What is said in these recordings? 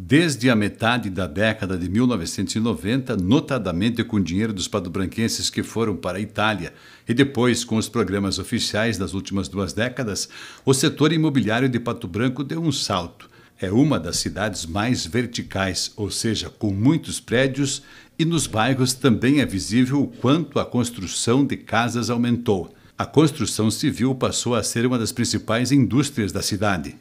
desde a metade da década de 1990, notadamente com o dinheiro dos padobranquenses que foram para a Itália, e depois com os programas oficiais das últimas duas décadas, o setor imobiliário de Pato Branco deu um salto. É uma das cidades mais verticais, ou seja, com muitos prédios, e nos bairros também é visível o quanto a construção de casas aumentou. A construção civil passou a ser uma das principais indústrias da cidade.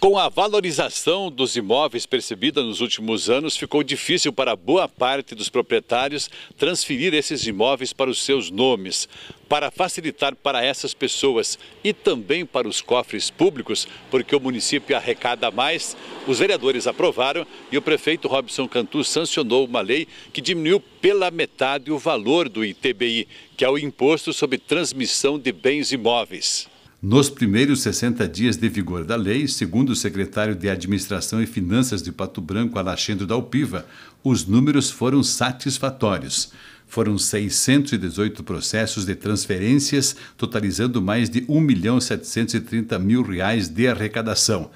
Com a valorização dos imóveis percebida nos últimos anos, ficou difícil para boa parte dos proprietários transferir esses imóveis para os seus nomes. Para facilitar para essas pessoas e também para os cofres públicos, porque o município arrecada mais, os vereadores aprovaram e o prefeito Robson Cantu sancionou uma lei que diminuiu pela metade o valor do ITBI, que é o Imposto sobre Transmissão de Bens Imóveis. Nos primeiros 60 dias de vigor da lei, segundo o secretário de Administração e Finanças de Pato Branco, Alexandre Dalpiva, os números foram satisfatórios. Foram 618 processos de transferências, totalizando mais de R$ 1.730.000 de arrecadação.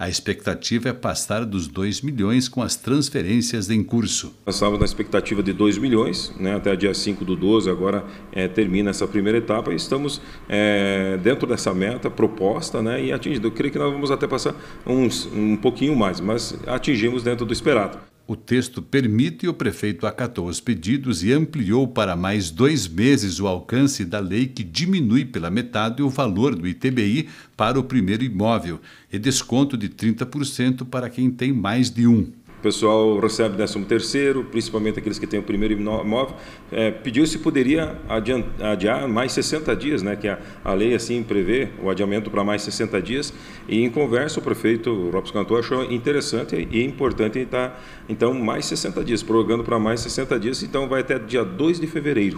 A expectativa é passar dos 2 milhões com as transferências em curso. Nós estávamos na expectativa de 2 milhões, né, até dia 5 do 12, agora é, termina essa primeira etapa e estamos é, dentro dessa meta proposta né, e atingida. Eu creio que nós vamos até passar uns, um pouquinho mais, mas atingimos dentro do esperado o texto permite e o prefeito acatou os pedidos e ampliou para mais dois meses o alcance da lei que diminui pela metade o valor do ITBI para o primeiro imóvel e desconto de 30% para quem tem mais de um. O pessoal recebe 13 terceiro, principalmente aqueles que têm o primeiro imóvel. É, pediu se poderia adiar mais 60 dias, né, que a, a lei assim prevê o adiamento para mais 60 dias. E em conversa o prefeito Robson Cantor achou interessante e importante estar, tá, então, mais 60 dias, prorrogando para mais 60 dias. Então vai até dia 2 de fevereiro.